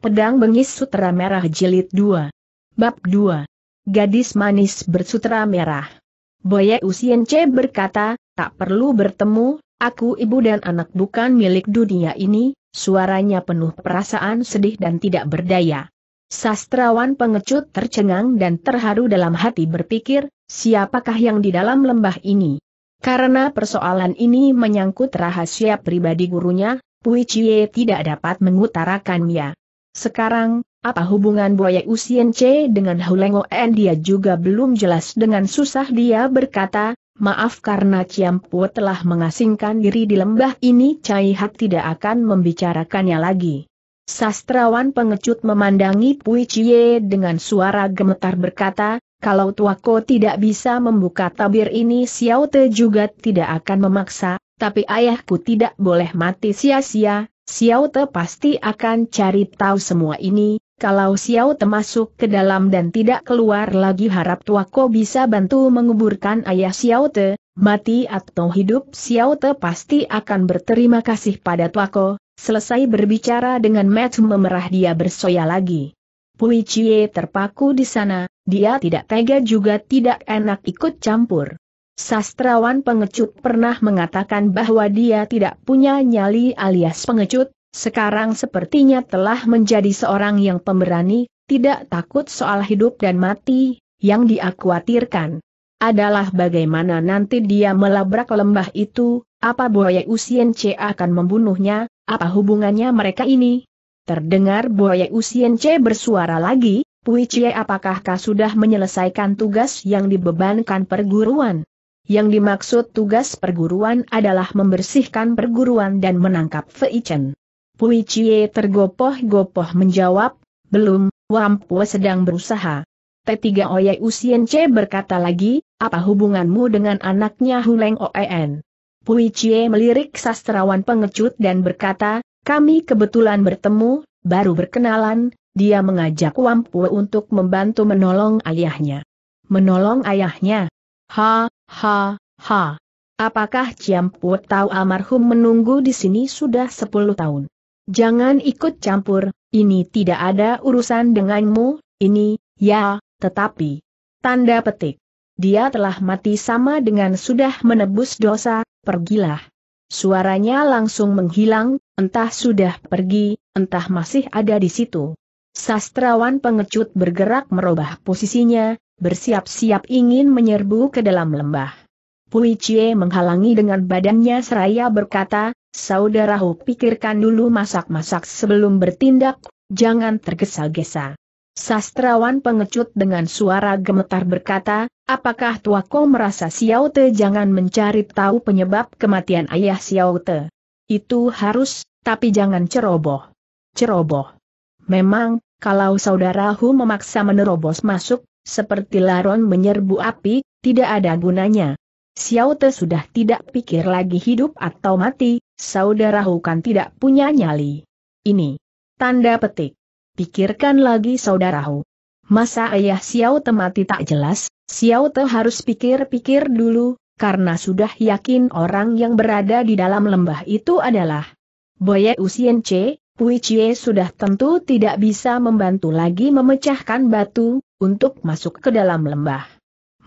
Pedang Bengis Sutra Merah Jilid 2. Bab 2. Gadis manis bersutra merah. Boye Usien C berkata, tak perlu bertemu, aku ibu dan anak bukan milik dunia ini, suaranya penuh perasaan sedih dan tidak berdaya. Sastrawan pengecut tercengang dan terharu dalam hati berpikir, siapakah yang di dalam lembah ini? Karena persoalan ini menyangkut rahasia pribadi gurunya, Pui Chie tidak dapat mengutarakannya. Sekarang, apa hubungan buaya Usien C dengan hulengo En dia juga belum jelas dengan susah dia berkata, Maaf karena Ciampu telah mengasingkan diri di lembah ini Cai Hak tidak akan membicarakannya lagi. Sastrawan pengecut memandangi Pui Cie dengan suara gemetar berkata, kalau tuako tidak bisa membuka tabir ini Xiao Te juga tidak akan memaksa, tapi ayahku tidak boleh mati sia-sia, Xiao Te pasti akan cari tahu semua ini, kalau Xiao Te masuk ke dalam dan tidak keluar lagi harap Tuako bisa bantu menguburkan ayah Xiao Te, mati atau hidup Xiao Te pasti akan berterima kasih pada Tuako, selesai berbicara dengan Matsu memerah dia bersoya lagi. Pui Chie terpaku di sana, dia tidak tega juga tidak enak ikut campur. Sastrawan pengecut pernah mengatakan bahwa dia tidak punya nyali alias pengecut, sekarang sepertinya telah menjadi seorang yang pemberani, tidak takut soal hidup dan mati, yang dia khawatirkan adalah bagaimana nanti dia melabrak lembah itu, apa buaya Usien C akan membunuhnya, apa hubungannya mereka ini? Terdengar buaya Usien C bersuara lagi, Pui Cie apakah kau sudah menyelesaikan tugas yang dibebankan perguruan? Yang dimaksud tugas perguruan adalah membersihkan perguruan dan menangkap Fei Chen. Pui Chie tergopoh-gopoh menjawab, belum, Wampu sedang berusaha. T3 Oye Usien C berkata lagi, apa hubunganmu dengan anaknya Huleng Oen? Pui Chie melirik sastrawan pengecut dan berkata, kami kebetulan bertemu, baru berkenalan, dia mengajak Wampu untuk membantu menolong ayahnya. Menolong ayahnya, Ha, ha, ha. Apakah Ciampu tahu almarhum menunggu di sini sudah sepuluh tahun? Jangan ikut campur, ini tidak ada urusan denganmu, ini, ya, tetapi. Tanda petik. Dia telah mati sama dengan sudah menebus dosa, pergilah. Suaranya langsung menghilang, entah sudah pergi, entah masih ada di situ. Sastrawan pengecut bergerak merubah posisinya, bersiap-siap ingin menyerbu ke dalam lembah. Pui Chie menghalangi dengan badannya seraya berkata, Saudaraku pikirkan dulu masak-masak sebelum bertindak, jangan tergesa-gesa. Sastrawan pengecut dengan suara gemetar berkata, apakah tua kau merasa Xiao Te jangan mencari tahu penyebab kematian ayah Xiao Te? Itu harus, tapi jangan ceroboh. Ceroboh. Memang, kalau saudara Hu memaksa menerobos masuk, seperti laron menyerbu api, tidak ada gunanya. Xiao Te sudah tidak pikir lagi hidup atau mati, saudara Hu kan tidak punya nyali. Ini. Tanda petik. Pikirkan lagi saudara Hu. Masa ayah Xiao Te mati tak jelas, Xiao Te harus pikir-pikir dulu, karena sudah yakin orang yang berada di dalam lembah itu adalah Boye Usien C, Puichie sudah tentu tidak bisa membantu lagi memecahkan batu, untuk masuk ke dalam lembah.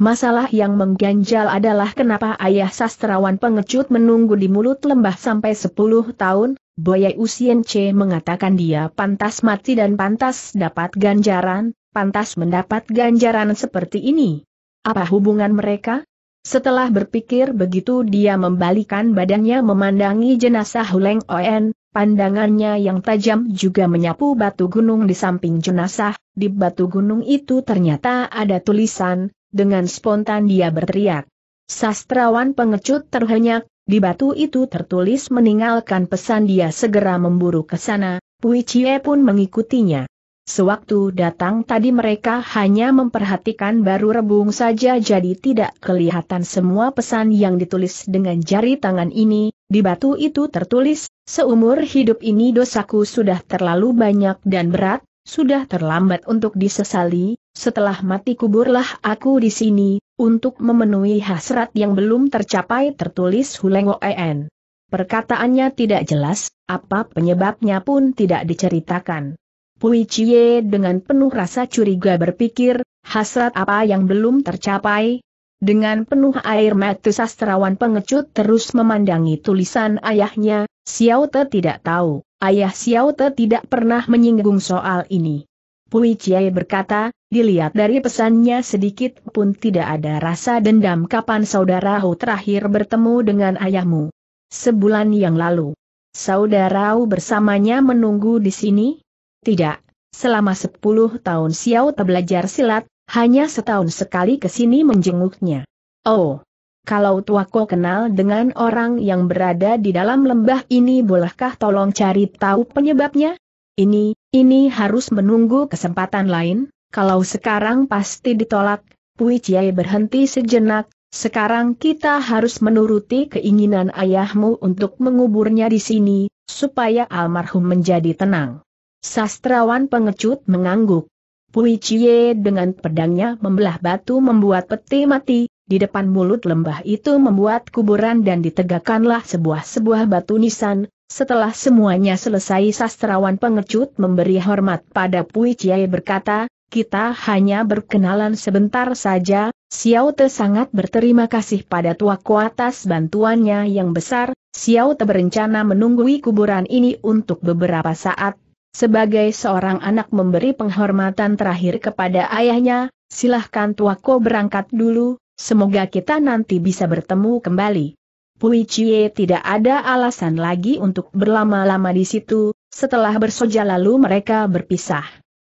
Masalah yang mengganjal adalah kenapa ayah sastrawan pengecut menunggu di mulut lembah sampai 10 tahun, Boye Usien C mengatakan dia pantas mati dan pantas dapat ganjaran, pantas mendapat ganjaran seperti ini. Apa hubungan mereka? Setelah berpikir begitu dia membalikan badannya memandangi jenazah Huleng Oen, pandangannya yang tajam juga menyapu batu gunung di samping jenazah, di batu gunung itu ternyata ada tulisan, dengan spontan dia berteriak. Sastrawan pengecut terhenyak, di batu itu tertulis meninggalkan pesan dia segera memburu ke sana, Pui Chie pun mengikutinya. Sewaktu datang tadi mereka hanya memperhatikan baru rebung saja jadi tidak kelihatan semua pesan yang ditulis dengan jari tangan ini, di batu itu tertulis, seumur hidup ini dosaku sudah terlalu banyak dan berat, sudah terlambat untuk disesali, setelah mati kuburlah aku di sini, untuk memenuhi hasrat yang belum tercapai tertulis Huleng En. Perkataannya tidak jelas, apa penyebabnya pun tidak diceritakan. Pui Cie dengan penuh rasa curiga berpikir, hasrat apa yang belum tercapai? Dengan penuh air mata sastrawan pengecut terus memandangi tulisan ayahnya, Xiao Te tidak tahu, ayah Xiao Te tidak pernah menyinggung soal ini. Pui Cie berkata, dilihat dari pesannya sedikit pun tidak ada rasa dendam kapan saudara Hu terakhir bertemu dengan ayahmu. Sebulan yang lalu. Saudara Hu bersamanya menunggu di sini? Tidak, selama sepuluh tahun Xiao Te belajar silat, hanya setahun sekali ke sini menjenguknya. Oh, kalau tuaku kenal dengan orang yang berada di dalam lembah ini bolehkah tolong cari tahu penyebabnya? Ini, ini harus menunggu kesempatan lain, kalau sekarang pasti ditolak. Pui Chiai berhenti sejenak, sekarang kita harus menuruti keinginan ayahmu untuk menguburnya di sini, supaya almarhum menjadi tenang. Sastrawan pengecut mengangguk. Pui Cie dengan pedangnya membelah batu membuat peti mati, di depan mulut lembah itu membuat kuburan dan ditegakkanlah sebuah-sebuah batu nisan, setelah semuanya selesai sastrawan pengecut memberi hormat pada Pui Chiai berkata, kita hanya berkenalan sebentar saja, Xiao Te sangat berterima kasih pada tuaku atas bantuannya yang besar, Xiao Te berencana menunggui kuburan ini untuk beberapa saat, sebagai seorang anak memberi penghormatan terakhir kepada ayahnya, silahkan tuaku berangkat dulu, semoga kita nanti bisa bertemu kembali. Pui Chie tidak ada alasan lagi untuk berlama-lama di situ, setelah bersoja lalu mereka berpisah.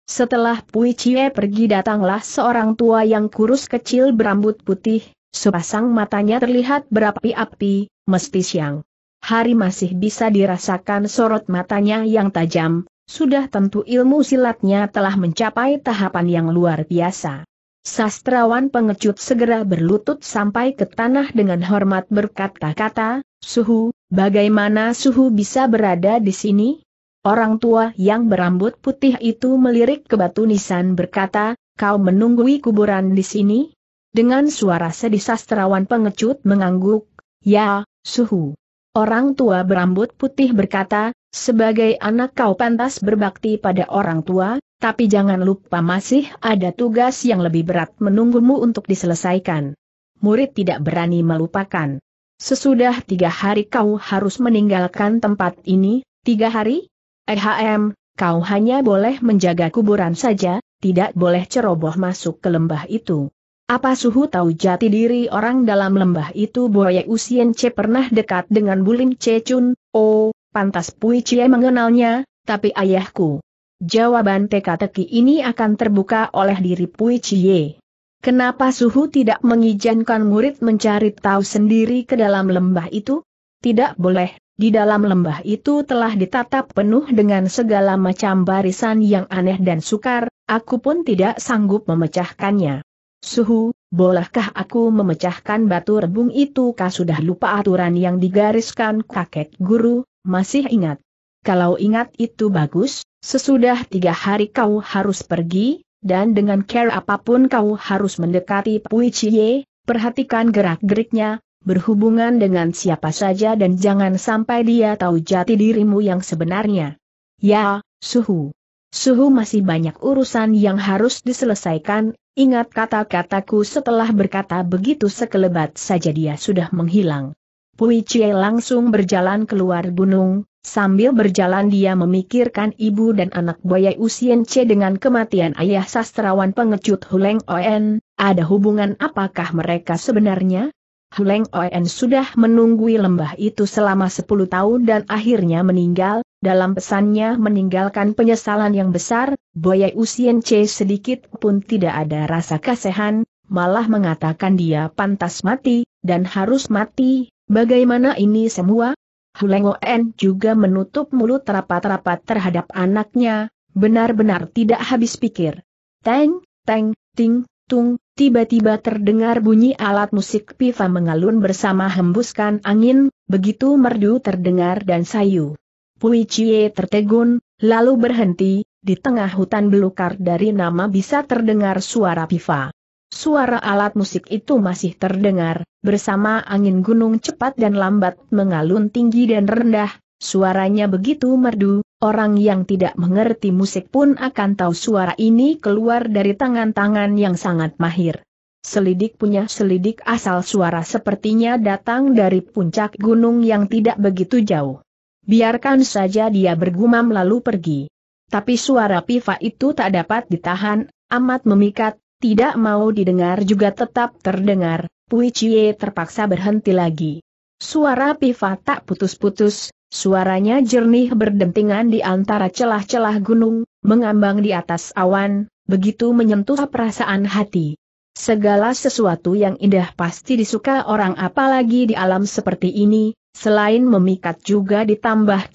Setelah Pui Chie pergi datanglah seorang tua yang kurus kecil berambut putih, sepasang matanya terlihat berapi-api, mesti siang. Hari masih bisa dirasakan sorot matanya yang tajam, sudah tentu ilmu silatnya telah mencapai tahapan yang luar biasa. Sastrawan pengecut segera berlutut sampai ke tanah dengan hormat berkata-kata, Suhu, bagaimana Suhu bisa berada di sini? Orang tua yang berambut putih itu melirik ke batu nisan berkata, kau menunggui kuburan di sini? Dengan suara sedih sastrawan pengecut mengangguk, ya, Suhu. Orang tua berambut putih berkata, sebagai anak kau pantas berbakti pada orang tua, tapi jangan lupa masih ada tugas yang lebih berat menunggumu untuk diselesaikan. Murid tidak berani melupakan. Sesudah tiga hari kau harus meninggalkan tempat ini, tiga hari? EHM, kau hanya boleh menjaga kuburan saja, tidak boleh ceroboh masuk ke lembah itu. Apa suhu tahu jati diri orang dalam lembah itu Boye Usien C pernah dekat dengan Bulim C Chun, oh, pantas Pui Cie mengenalnya, tapi ayahku. Jawaban teka-teki ini akan terbuka oleh diri Pui Cie. Kenapa suhu tidak mengizinkan murid mencari tahu sendiri ke dalam lembah itu? Tidak boleh, di dalam lembah itu telah ditatap penuh dengan segala macam barisan yang aneh dan sukar, aku pun tidak sanggup memecahkannya. Suhu, bolehkah aku memecahkan batu rebung itu Kau sudah lupa aturan yang digariskan kakek guru, masih ingat? Kalau ingat itu bagus, sesudah tiga hari kau harus pergi, dan dengan care apapun kau harus mendekati Pui Chie, perhatikan gerak-geriknya, berhubungan dengan siapa saja dan jangan sampai dia tahu jati dirimu yang sebenarnya. Ya, Suhu. Suhu masih banyak urusan yang harus diselesaikan, Ingat kata-kataku setelah berkata begitu sekelebat saja dia sudah menghilang. Pui Cie langsung berjalan keluar gunung, sambil berjalan dia memikirkan ibu dan anak buaya Usien C dengan kematian ayah sastrawan pengecut Huleng Oen, ada hubungan apakah mereka sebenarnya? Huleng Oen sudah menunggui lembah itu selama 10 tahun dan akhirnya meninggal, dalam pesannya meninggalkan penyesalan yang besar, Boye Usien C sedikit pun tidak ada rasa kasihan, malah mengatakan dia pantas mati, dan harus mati, bagaimana ini semua? Hulengo En juga menutup mulut rapat-rapat terhadap anaknya, benar-benar tidak habis pikir. Teng, teng, ting, tung, tiba-tiba terdengar bunyi alat musik pifa mengalun bersama hembuskan angin, begitu merdu terdengar dan sayu. Pui Cie tertegun, lalu berhenti, di tengah hutan belukar dari nama bisa terdengar suara pipa. Suara alat musik itu masih terdengar, bersama angin gunung cepat dan lambat mengalun tinggi dan rendah, suaranya begitu merdu, orang yang tidak mengerti musik pun akan tahu suara ini keluar dari tangan-tangan yang sangat mahir. Selidik punya selidik asal suara sepertinya datang dari puncak gunung yang tidak begitu jauh. Biarkan saja dia bergumam lalu pergi. Tapi suara pipa itu tak dapat ditahan, amat memikat, tidak mau didengar juga tetap terdengar, Pui Cie terpaksa berhenti lagi. Suara pipa tak putus-putus, suaranya jernih berdentingan di antara celah-celah gunung, mengambang di atas awan, begitu menyentuh perasaan hati. Segala sesuatu yang indah pasti disuka orang apalagi di alam seperti ini, selain memikat juga ditambah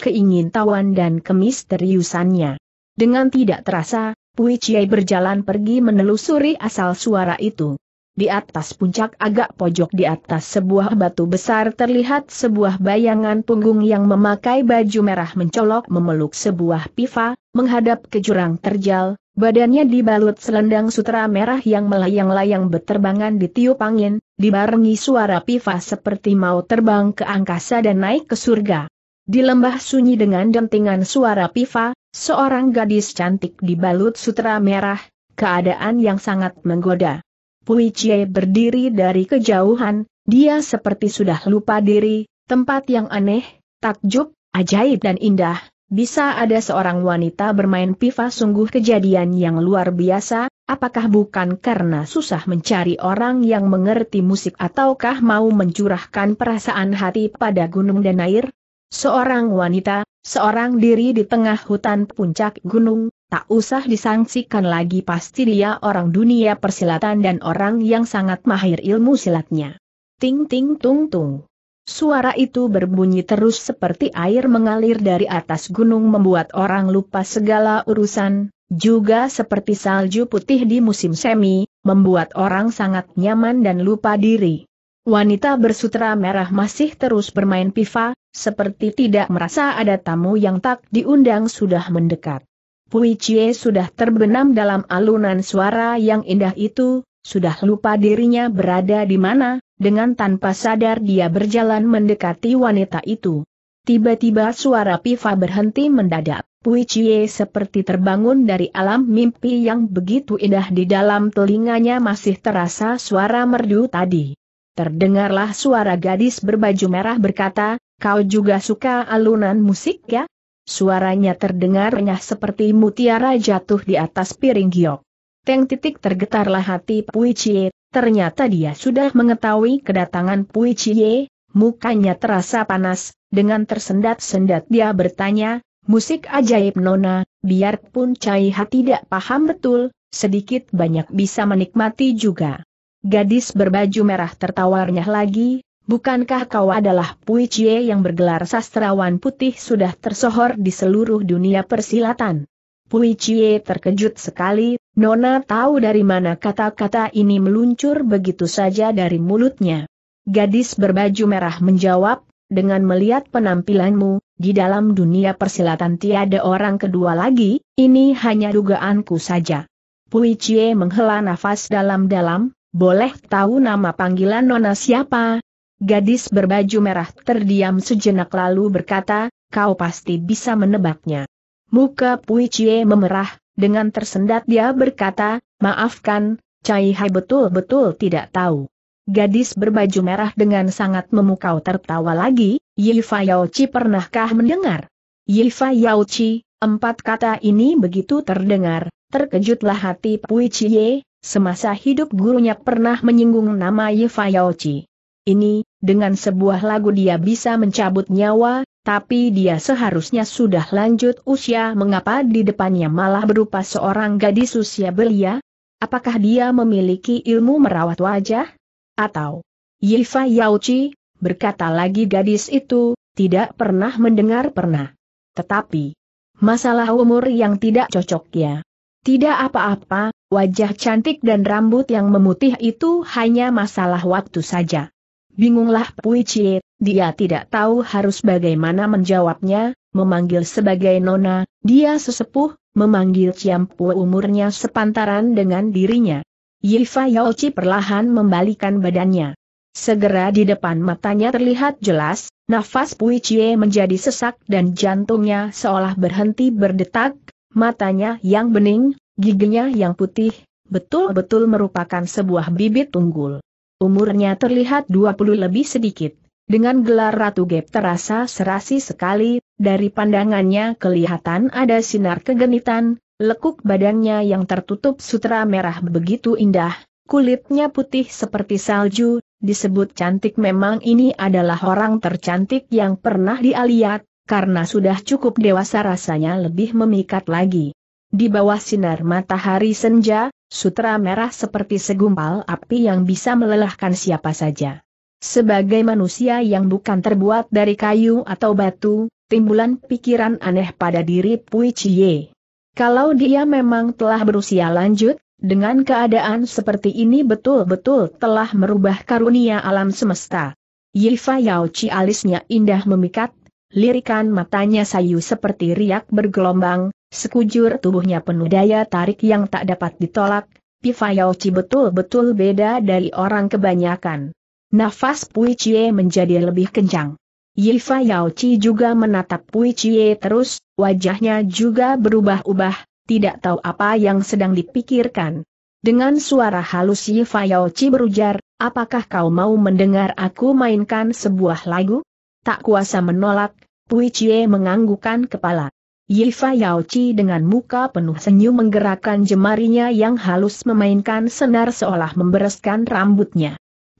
tawan dan kemisteriusannya. Dengan tidak terasa, Pui Chie berjalan pergi menelusuri asal suara itu. Di atas puncak agak pojok di atas sebuah batu besar terlihat sebuah bayangan punggung yang memakai baju merah mencolok memeluk sebuah pipa, menghadap ke jurang terjal, badannya dibalut selendang sutra merah yang melayang-layang beterbangan di tiup angin, dibarengi suara pipa seperti mau terbang ke angkasa dan naik ke surga. Di lembah sunyi dengan dentingan suara pipa, seorang gadis cantik dibalut sutra merah, keadaan yang sangat menggoda. Pui Chie berdiri dari kejauhan, dia seperti sudah lupa diri, tempat yang aneh, takjub, ajaib dan indah, bisa ada seorang wanita bermain pipa sungguh kejadian yang luar biasa, apakah bukan karena susah mencari orang yang mengerti musik ataukah mau mencurahkan perasaan hati pada gunung dan air? Seorang wanita, seorang diri di tengah hutan puncak gunung, tak usah disangsikan lagi pasti dia orang dunia persilatan dan orang yang sangat mahir ilmu silatnya. Ting ting tung tung. Suara itu berbunyi terus seperti air mengalir dari atas gunung membuat orang lupa segala urusan, juga seperti salju putih di musim semi, membuat orang sangat nyaman dan lupa diri. Wanita bersutra merah masih terus bermain pipa, seperti tidak merasa ada tamu yang tak diundang sudah mendekat. Pui Chie sudah terbenam dalam alunan suara yang indah itu, sudah lupa dirinya berada di mana, dengan tanpa sadar dia berjalan mendekati wanita itu. Tiba-tiba suara Piva berhenti mendadak. Pui Chie seperti terbangun dari alam mimpi yang begitu indah di dalam telinganya masih terasa suara merdu tadi. Terdengarlah suara gadis berbaju merah berkata, kau juga suka alunan musik ya? Suaranya terdengar renyah seperti mutiara jatuh di atas piring giok. Teng titik tergetarlah hati Pui Chie, Ternyata dia sudah mengetahui kedatangan Pui Chie, mukanya terasa panas, dengan tersendat-sendat dia bertanya, musik ajaib Nona, biarpun Caiha tidak paham betul, sedikit banyak bisa menikmati juga. Gadis berbaju merah tertawarnya lagi, bukankah kau adalah Pui Chie yang bergelar sastrawan putih sudah tersohor di seluruh dunia persilatan? Pui Cie terkejut sekali, Nona tahu dari mana kata-kata ini meluncur begitu saja dari mulutnya. Gadis berbaju merah menjawab, dengan melihat penampilanmu, di dalam dunia persilatan tiada orang kedua lagi, ini hanya dugaanku saja. Pui Cie menghela nafas dalam-dalam, boleh tahu nama panggilan Nona siapa? Gadis berbaju merah terdiam sejenak lalu berkata, kau pasti bisa menebaknya. Muka Pui Cie memerah, dengan tersendat dia berkata, maafkan, Cai Hai betul-betul tidak tahu. Gadis berbaju merah dengan sangat memukau tertawa lagi, Yifa Yaochi pernahkah mendengar? Yifa Yaochi, empat kata ini begitu terdengar, terkejutlah hati Pui Cie, semasa hidup gurunya pernah menyinggung nama Yifa Yaochi. Ini, dengan sebuah lagu dia bisa mencabut nyawa, tapi dia seharusnya sudah lanjut usia mengapa di depannya malah berupa seorang gadis usia belia? Apakah dia memiliki ilmu merawat wajah? Atau, Yifa Yauchi, berkata lagi gadis itu, tidak pernah mendengar pernah. Tetapi, masalah umur yang tidak cocok ya. Tidak apa-apa, wajah cantik dan rambut yang memutih itu hanya masalah waktu saja. Bingunglah Pui Cie, dia tidak tahu harus bagaimana menjawabnya, memanggil sebagai nona, dia sesepuh, memanggil Ciampu umurnya sepantaran dengan dirinya. Yifa Yaochi perlahan membalikan badannya. Segera di depan matanya terlihat jelas, nafas Pui Chie menjadi sesak dan jantungnya seolah berhenti berdetak, matanya yang bening, giginya yang putih, betul-betul merupakan sebuah bibit unggul. Umurnya terlihat 20 lebih sedikit. Dengan gelar Ratu Gep terasa serasi sekali, dari pandangannya kelihatan ada sinar kegenitan, lekuk badannya yang tertutup sutra merah begitu indah, kulitnya putih seperti salju, disebut cantik memang ini adalah orang tercantik yang pernah dialiat, karena sudah cukup dewasa rasanya lebih memikat lagi. Di bawah sinar matahari senja, sutra merah seperti segumpal api yang bisa melelahkan siapa saja. Sebagai manusia yang bukan terbuat dari kayu atau batu, timbulan pikiran aneh pada diri Pui Chie. Kalau dia memang telah berusia lanjut, dengan keadaan seperti ini betul-betul telah merubah karunia alam semesta. Yifa Yao Chi alisnya indah memikat, lirikan matanya sayu seperti riak bergelombang, sekujur tubuhnya penuh daya tarik yang tak dapat ditolak, Pifa Yao Chi betul-betul beda dari orang kebanyakan. Nafas Pui Chie menjadi lebih kencang. Yifa Chi juga menatap Pui Chie terus, wajahnya juga berubah-ubah, tidak tahu apa yang sedang dipikirkan. Dengan suara halus Yifa Chi berujar, apakah kau mau mendengar aku mainkan sebuah lagu? Tak kuasa menolak, Pui Chie menganggukkan kepala. Yifa Chi dengan muka penuh senyum menggerakkan jemarinya yang halus memainkan senar seolah membereskan rambutnya.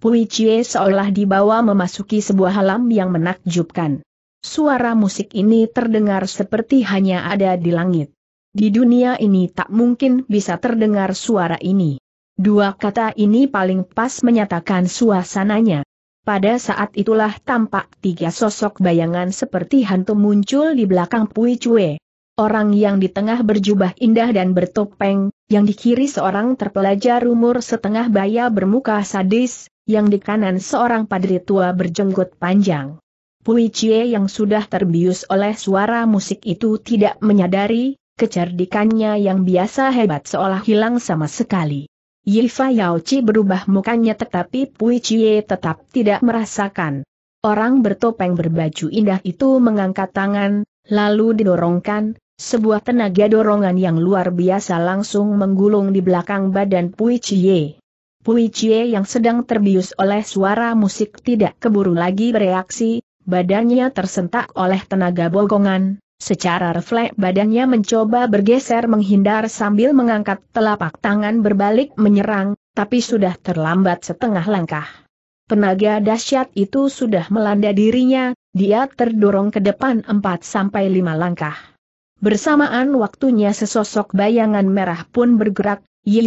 Pui Chie seolah dibawa memasuki sebuah alam yang menakjubkan. Suara musik ini terdengar seperti hanya ada di langit. Di dunia ini tak mungkin bisa terdengar suara ini. Dua kata ini paling pas menyatakan suasananya. Pada saat itulah tampak tiga sosok bayangan seperti hantu muncul di belakang Pui Cue. Orang yang di tengah berjubah indah dan bertopeng, yang di kiri seorang terpelajar umur setengah baya bermuka sadis, yang di kanan seorang padri tua berjenggot panjang. Pui Chie yang sudah terbius oleh suara musik itu tidak menyadari, kecerdikannya yang biasa hebat seolah hilang sama sekali. Yifa Chi berubah mukanya tetapi Pui Chie tetap tidak merasakan. Orang bertopeng berbaju indah itu mengangkat tangan, lalu didorongkan, sebuah tenaga dorongan yang luar biasa langsung menggulung di belakang badan Pui Chie. Pui Cie yang sedang terbius oleh suara musik tidak keburu lagi bereaksi, badannya tersentak oleh tenaga bogongan, secara refleks badannya mencoba bergeser menghindar sambil mengangkat telapak tangan berbalik menyerang, tapi sudah terlambat setengah langkah. Tenaga dahsyat itu sudah melanda dirinya, dia terdorong ke depan 4-5 langkah. Bersamaan waktunya sesosok bayangan merah pun bergerak, Yi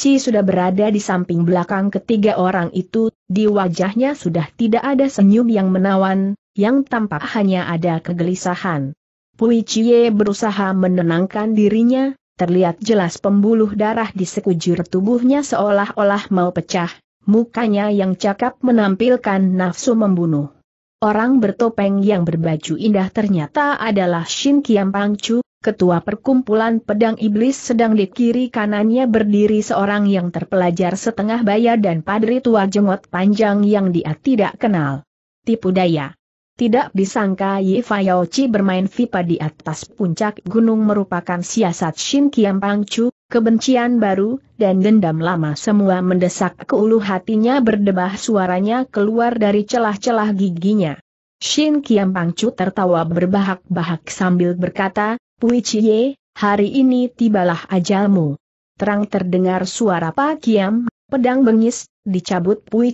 Chi sudah berada di samping belakang ketiga orang itu, di wajahnya sudah tidak ada senyum yang menawan, yang tampak hanya ada kegelisahan. Pui Chie berusaha menenangkan dirinya, terlihat jelas pembuluh darah di sekujur tubuhnya seolah-olah mau pecah, mukanya yang cakap menampilkan nafsu membunuh. Orang bertopeng yang berbaju indah ternyata adalah Shin Kiam Pangcu, ketua perkumpulan pedang iblis sedang di kiri kanannya berdiri seorang yang terpelajar setengah baya dan padri tua jenggot panjang yang dia tidak kenal. Tipu daya. Tidak disangka Yi Yaochi bermain Vipa di atas puncak gunung merupakan siasat Shin Kiam Chu, kebencian baru, dan dendam lama semua mendesak ke ulu hatinya berdebah suaranya keluar dari celah-celah giginya. Shin Kiam Chu tertawa berbahak-bahak sambil berkata, Pui hari ini tibalah ajalmu. Terang terdengar suara Pak Kiam, pedang bengis, dicabut Pui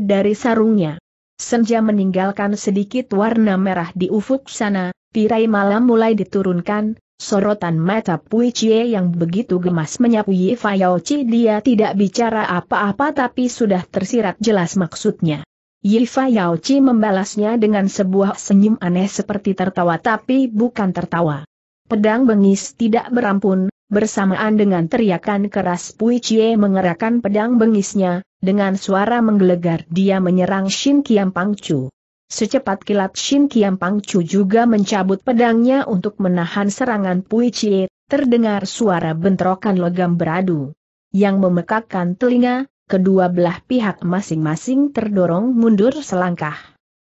dari sarungnya. Senja meninggalkan sedikit warna merah di ufuk sana, Tirai malam mulai diturunkan, sorotan mata Pui yang begitu gemas menyapu Fayao Chi dia tidak bicara apa-apa tapi sudah tersirat jelas maksudnya. Yifa Yao membalasnya dengan sebuah senyum aneh seperti tertawa tapi bukan tertawa. Pedang bengis tidak berampun, bersamaan dengan teriakan keras Pui Chie mengerahkan pedang bengisnya, dengan suara menggelegar dia menyerang Shin Kiam Chu. Secepat kilat Shin Kiam Chu juga mencabut pedangnya untuk menahan serangan Pui Chie, terdengar suara bentrokan logam beradu. Yang memekakkan telinga, kedua belah pihak masing-masing terdorong mundur selangkah.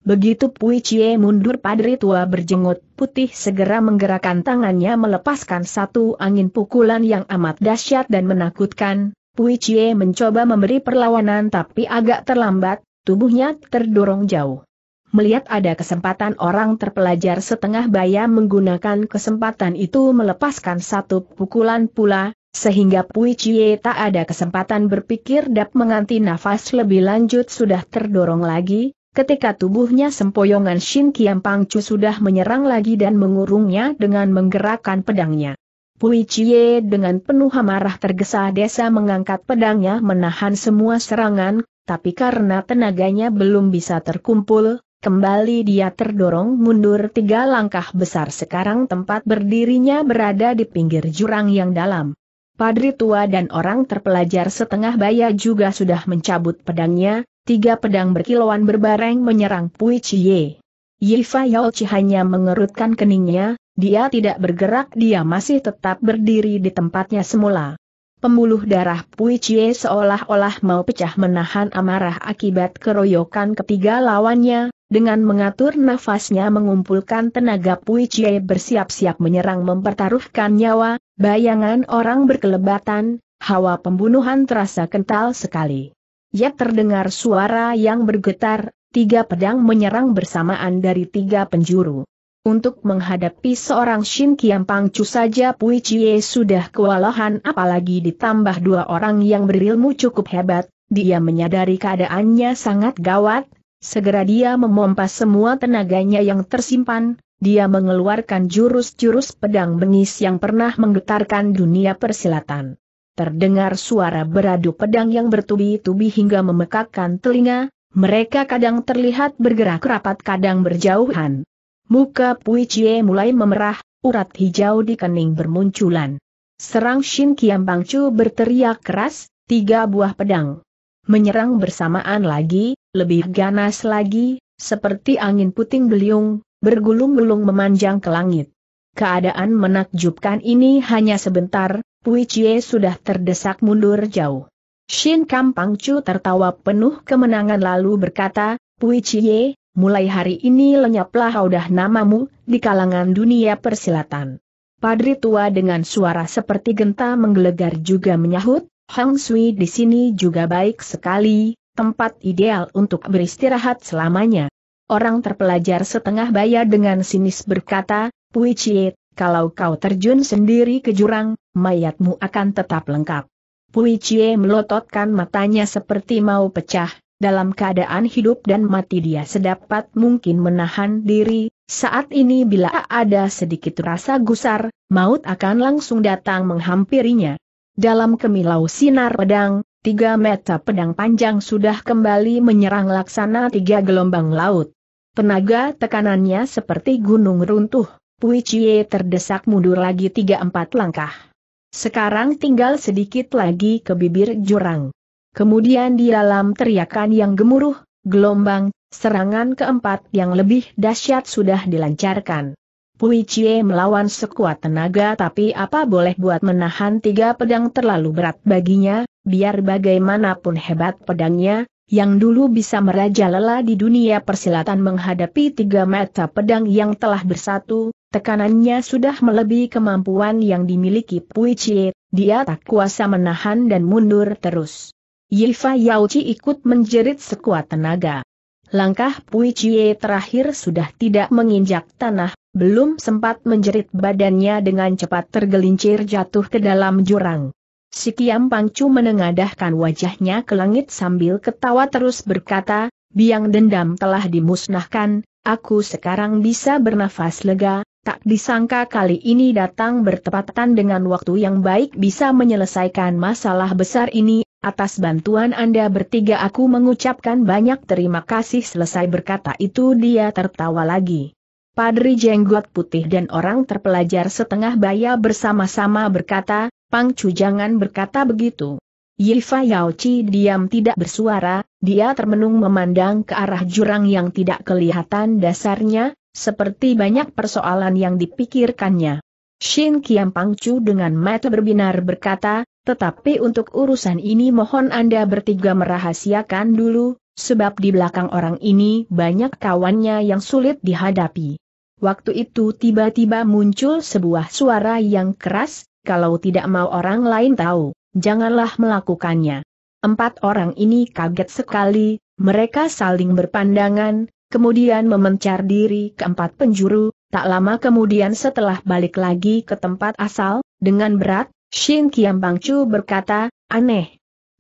Begitu Pui Cie mundur padri tua berjenggot putih segera menggerakkan tangannya melepaskan satu angin pukulan yang amat dahsyat dan menakutkan. Pui Cie mencoba memberi perlawanan tapi agak terlambat, tubuhnya terdorong jauh. Melihat ada kesempatan orang terpelajar setengah baya menggunakan kesempatan itu melepaskan satu pukulan pula, sehingga Pui Cie tak ada kesempatan berpikir dap menganti nafas lebih lanjut sudah terdorong lagi, Ketika tubuhnya sempoyongan Shin Kiam Pangcu sudah menyerang lagi dan mengurungnya dengan menggerakkan pedangnya. Pui Chie dengan penuh amarah tergesa desa mengangkat pedangnya menahan semua serangan, tapi karena tenaganya belum bisa terkumpul, kembali dia terdorong mundur tiga langkah besar sekarang tempat berdirinya berada di pinggir jurang yang dalam. Padri tua dan orang terpelajar setengah baya juga sudah mencabut pedangnya, Tiga pedang berkilauan berbareng menyerang Pui Chie. Yifa Yaochi hanya mengerutkan keningnya, dia tidak bergerak dia masih tetap berdiri di tempatnya semula. Pembuluh darah Pui Chie seolah-olah mau pecah menahan amarah akibat keroyokan ketiga lawannya, dengan mengatur nafasnya mengumpulkan tenaga Pui Chie bersiap-siap menyerang mempertaruhkan nyawa, bayangan orang berkelebatan, hawa pembunuhan terasa kental sekali ya terdengar suara yang bergetar, tiga pedang menyerang bersamaan dari tiga penjuru. Untuk menghadapi seorang Shin Pangcu saja Pui Chie sudah kewalahan apalagi ditambah dua orang yang berilmu cukup hebat, dia menyadari keadaannya sangat gawat, segera dia memompa semua tenaganya yang tersimpan, dia mengeluarkan jurus-jurus pedang bengis yang pernah menggetarkan dunia persilatan terdengar suara beradu pedang yang bertubi-tubi hingga memekakkan telinga, mereka kadang terlihat bergerak rapat kadang berjauhan. Muka Pui Chie mulai memerah, urat hijau di kening bermunculan. Serang Shin Kiam Chu berteriak keras, tiga buah pedang. Menyerang bersamaan lagi, lebih ganas lagi, seperti angin puting beliung, bergulung-gulung memanjang ke langit. Keadaan menakjubkan ini hanya sebentar, Pui Chie sudah terdesak mundur jauh. Shin Kam Pangcu tertawa penuh kemenangan lalu berkata, Pui Chie, mulai hari ini lenyaplah audah namamu di kalangan dunia persilatan. Padri tua dengan suara seperti genta menggelegar juga menyahut, Hang Sui di sini juga baik sekali, tempat ideal untuk beristirahat selamanya. Orang terpelajar setengah bayar dengan sinis berkata, Chie, kalau kau terjun sendiri ke jurang, mayatmu akan tetap lengkap. Pui Cie melototkan matanya seperti mau pecah, dalam keadaan hidup dan mati dia sedapat mungkin menahan diri, saat ini bila ada sedikit rasa gusar, maut akan langsung datang menghampirinya. Dalam kemilau sinar pedang, tiga meta pedang panjang sudah kembali menyerang laksana tiga gelombang laut. Tenaga tekanannya seperti gunung runtuh, Pui Cie terdesak mundur lagi tiga empat langkah. Sekarang tinggal sedikit lagi ke bibir jurang. Kemudian di dalam teriakan yang gemuruh, gelombang, serangan keempat yang lebih dahsyat sudah dilancarkan. Pui Chie melawan sekuat tenaga tapi apa boleh buat menahan tiga pedang terlalu berat baginya, biar bagaimanapun hebat pedangnya, yang dulu bisa merajalela di dunia persilatan menghadapi tiga mata pedang yang telah bersatu, tekanannya sudah melebihi kemampuan yang dimiliki Pui Chie, dia tak kuasa menahan dan mundur terus. Yifa Chi ikut menjerit sekuat tenaga. Langkah Pui Chie terakhir sudah tidak menginjak tanah, belum sempat menjerit badannya dengan cepat tergelincir jatuh ke dalam jurang. Si Kiam Pangcu menengadahkan wajahnya ke langit sambil ketawa terus berkata, biang dendam telah dimusnahkan, aku sekarang bisa bernafas lega, tak disangka kali ini datang bertepatan dengan waktu yang baik bisa menyelesaikan masalah besar ini, atas bantuan Anda bertiga aku mengucapkan banyak terima kasih selesai berkata itu dia tertawa lagi. Padri jenggot putih dan orang terpelajar setengah baya bersama-sama berkata, Pang Chu jangan berkata begitu. Yifa Chi diam tidak bersuara, dia termenung memandang ke arah jurang yang tidak kelihatan dasarnya, seperti banyak persoalan yang dipikirkannya. Shin Pang Chu dengan mata berbinar berkata, tetapi untuk urusan ini mohon Anda bertiga merahasiakan dulu, sebab di belakang orang ini banyak kawannya yang sulit dihadapi. Waktu itu tiba-tiba muncul sebuah suara yang keras, kalau tidak mau orang lain tahu, janganlah melakukannya. Empat orang ini kaget sekali, mereka saling berpandangan, kemudian memencar diri ke empat penjuru, tak lama kemudian setelah balik lagi ke tempat asal, dengan berat, Shin Kiam Chu berkata, aneh.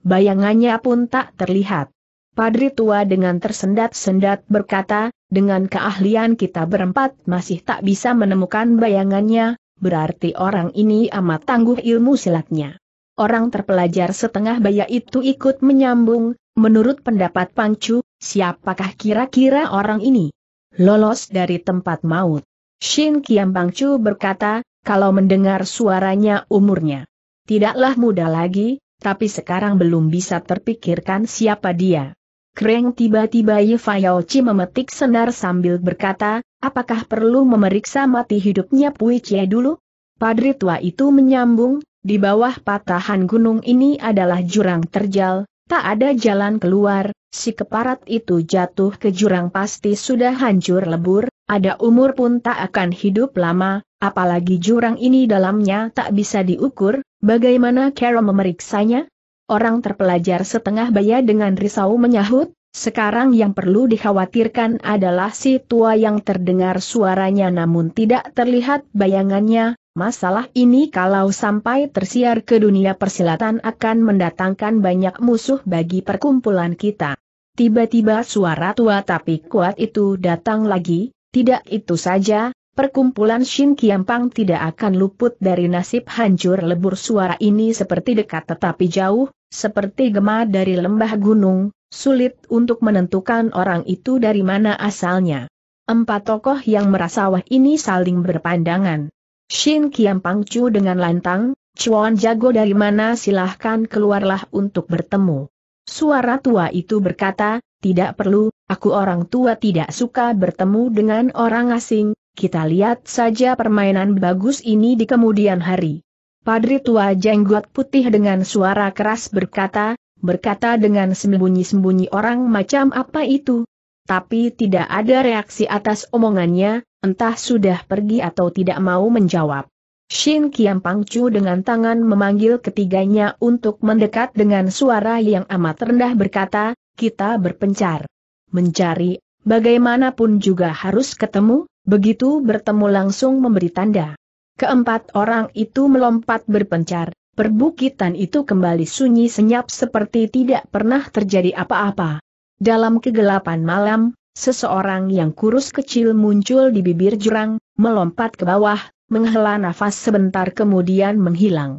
Bayangannya pun tak terlihat. Padri tua dengan tersendat-sendat berkata, dengan keahlian kita berempat masih tak bisa menemukan bayangannya, berarti orang ini amat tangguh ilmu silatnya. Orang terpelajar setengah baya itu ikut menyambung, menurut pendapat Pancu, siapakah kira-kira orang ini? Lolos dari tempat maut. Shin Kiam Pangcu berkata, kalau mendengar suaranya umurnya. Tidaklah muda lagi, tapi sekarang belum bisa terpikirkan siapa dia. Kreng tiba-tiba Yifayoci memetik senar sambil berkata, apakah perlu memeriksa mati hidupnya Pui Cie dulu? Padri tua itu menyambung, di bawah patahan gunung ini adalah jurang terjal, tak ada jalan keluar, si keparat itu jatuh ke jurang pasti sudah hancur lebur, ada umur pun tak akan hidup lama, apalagi jurang ini dalamnya tak bisa diukur, bagaimana Carol memeriksanya? Orang terpelajar setengah baya dengan risau menyahut, sekarang yang perlu dikhawatirkan adalah si tua yang terdengar suaranya namun tidak terlihat bayangannya, masalah ini kalau sampai tersiar ke dunia persilatan akan mendatangkan banyak musuh bagi perkumpulan kita. Tiba-tiba suara tua tapi kuat itu datang lagi, tidak itu saja, perkumpulan Shin Kiampang tidak akan luput dari nasib hancur lebur suara ini seperti dekat tetapi jauh, seperti gema dari lembah gunung, Sulit untuk menentukan orang itu dari mana asalnya. Empat tokoh yang merasa wah ini saling berpandangan. Shin Kiam Pangcu dengan lantang, Chuan Jago dari mana silahkan keluarlah untuk bertemu. Suara tua itu berkata, tidak perlu, aku orang tua tidak suka bertemu dengan orang asing, kita lihat saja permainan bagus ini di kemudian hari. Padri tua jenggot putih dengan suara keras berkata, berkata dengan sembunyi-sembunyi orang macam apa itu. Tapi tidak ada reaksi atas omongannya, entah sudah pergi atau tidak mau menjawab. Shin Kiam Pangcu dengan tangan memanggil ketiganya untuk mendekat dengan suara yang amat rendah berkata, kita berpencar. Mencari, bagaimanapun juga harus ketemu, begitu bertemu langsung memberi tanda. Keempat orang itu melompat berpencar, perbukitan itu kembali sunyi senyap seperti tidak pernah terjadi apa-apa. Dalam kegelapan malam, seseorang yang kurus kecil muncul di bibir jurang, melompat ke bawah, menghela nafas sebentar kemudian menghilang.